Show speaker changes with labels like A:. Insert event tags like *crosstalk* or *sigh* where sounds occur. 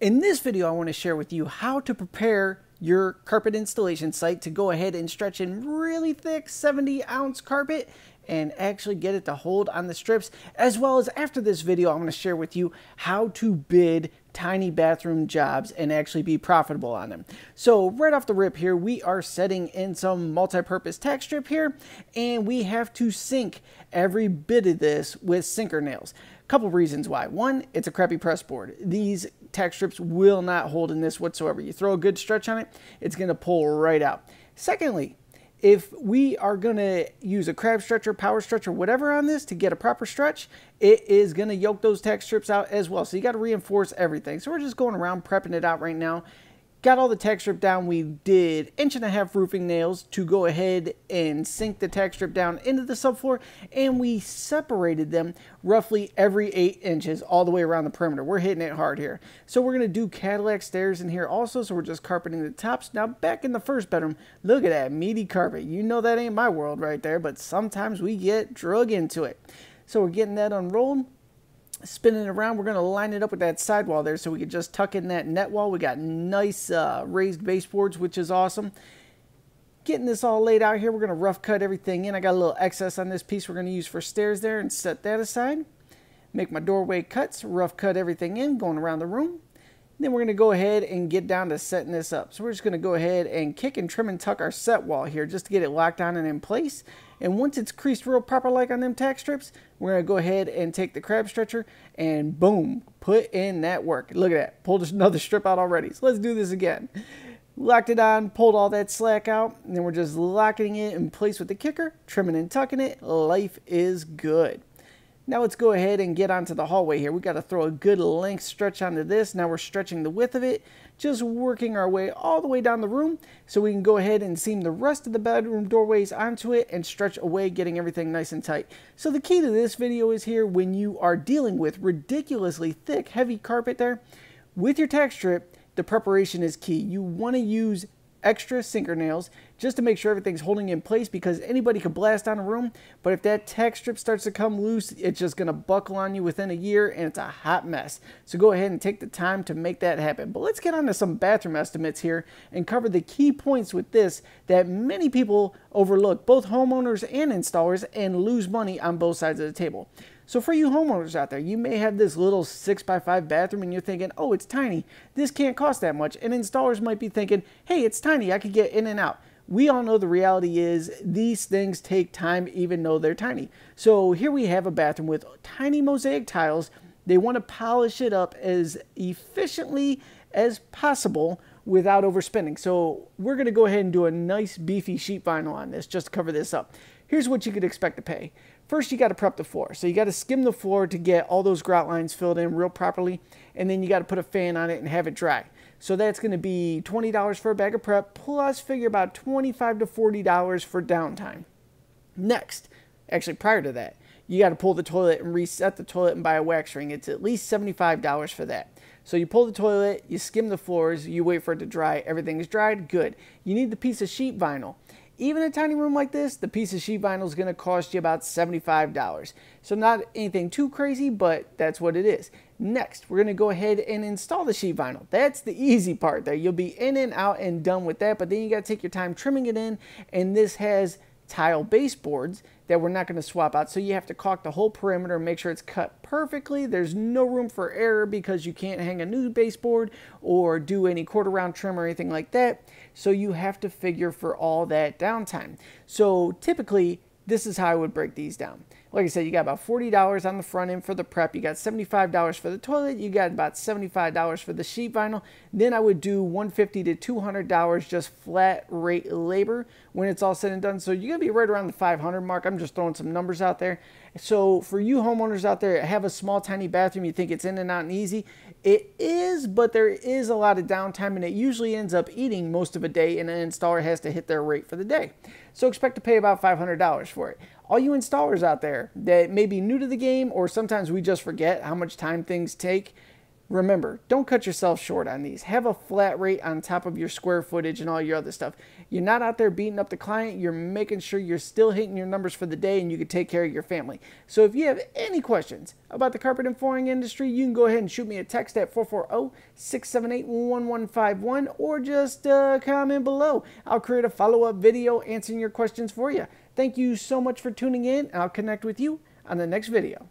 A: In this video, I want to share with you how to prepare your carpet installation site to go ahead and stretch in really thick 70 ounce carpet and actually get it to hold on the strips. As well as after this video, I'm going to share with you how to bid tiny bathroom jobs and actually be profitable on them. So right off the rip here, we are setting in some multi-purpose tack strip here, and we have to sink every bit of this with sinker nails. Couple reasons why. One, it's a crappy press board. These tack strips will not hold in this whatsoever. You throw a good stretch on it, it's going to pull right out. Secondly, if we are going to use a crab stretcher, power stretcher, whatever on this to get a proper stretch, it is going to yoke those tack strips out as well. So you got to reinforce everything. So we're just going around prepping it out right now got all the tack strip down. We did inch and a half roofing nails to go ahead and sink the tack strip down into the subfloor, and we separated them roughly every eight inches all the way around the perimeter. We're hitting it hard here. So we're gonna do Cadillac stairs in here also, so we're just carpeting the tops. Now back in the first bedroom, look at that meaty carpet. You know that ain't my world right there, but sometimes we get drug into it. So we're getting that unrolled. Spinning around. We're going to line it up with that sidewall there so we can just tuck in that net wall. We got nice uh, raised baseboards, which is awesome. Getting this all laid out here, we're going to rough cut everything in. I got a little excess on this piece we're going to use for stairs there and set that aside. Make my doorway cuts, rough cut everything in, going around the room. Then we're going to go ahead and get down to setting this up. So we're just going to go ahead and kick and trim and tuck our set wall here just to get it locked down and in place. And once it's creased real proper like on them tack strips, we're gonna go ahead and take the crab stretcher and boom, put in that work. Look at that, pulled *laughs* another strip out already. So let's do this again. Locked it on, pulled all that slack out, and then we're just locking it in place with the kicker, trimming and tucking it. Life is good. Now let's go ahead and get onto the hallway here. We got to throw a good length stretch onto this. Now we're stretching the width of it, just working our way all the way down the room so we can go ahead and seam the rest of the bedroom doorways onto it and stretch away, getting everything nice and tight. So the key to this video is here when you are dealing with ridiculously thick, heavy carpet there, with your tack strip, the preparation is key. You want to use extra sinker nails just to make sure everything's holding in place because anybody can blast down a room. But if that tack strip starts to come loose, it's just going to buckle on you within a year and it's a hot mess. So go ahead and take the time to make that happen. But let's get on to some bathroom estimates here and cover the key points with this that many people overlook, both homeowners and installers, and lose money on both sides of the table. So for you homeowners out there, you may have this little 6x5 bathroom and you're thinking, oh, it's tiny. This can't cost that much. And installers might be thinking, hey, it's tiny. I could get in and out we all know the reality is these things take time even though they're tiny. So here we have a bathroom with tiny mosaic tiles. They want to polish it up as efficiently as possible without overspending. So we're going to go ahead and do a nice beefy sheet vinyl on this just to cover this up. Here's what you could expect to pay. First, you got to prep the floor. So you got to skim the floor to get all those grout lines filled in real properly. And then you got to put a fan on it and have it dry. So that's going to be $20 for a bag of prep, plus figure about $25 to $40 for downtime. Next, actually prior to that, you got to pull the toilet and reset the toilet and buy a wax ring. It's at least $75 for that. So you pull the toilet, you skim the floors, you wait for it to dry, everything's dried, good. You need the piece of sheet vinyl. Even a tiny room like this, the piece of sheet vinyl is going to cost you about $75. So not anything too crazy, but that's what it is. Next, we're going to go ahead and install the sheet vinyl. That's the easy part there. You'll be in and out and done with that, but then you got to take your time trimming it in, and this has tile baseboards that we're not going to swap out. So you have to caulk the whole perimeter and make sure it's cut perfectly. There's no room for error because you can't hang a new baseboard or do any quarter round trim or anything like that. So you have to figure for all that downtime. So typically, this is how I would break these down like I said, you got about $40 on the front end for the prep. You got $75 for the toilet. You got about $75 for the sheet vinyl. Then I would do $150 to $200 just flat rate labor when it's all said and done. So you're going to be right around the 500 mark. I'm just throwing some numbers out there. So for you homeowners out there, have a small, tiny bathroom. You think it's in and out and easy. It is, but there is a lot of downtime and it usually ends up eating most of a day and an installer has to hit their rate for the day. So expect to pay about $500 for it all you installers out there that may be new to the game or sometimes we just forget how much time things take, remember, don't cut yourself short on these. Have a flat rate on top of your square footage and all your other stuff. You're not out there beating up the client. You're making sure you're still hitting your numbers for the day and you can take care of your family. So if you have any questions about the carpet and flooring industry, you can go ahead and shoot me a text at 440-678-1151 or just uh, comment below. I'll create a follow-up video answering your questions for you. Thank you so much for tuning in, and I'll connect with you on the next video.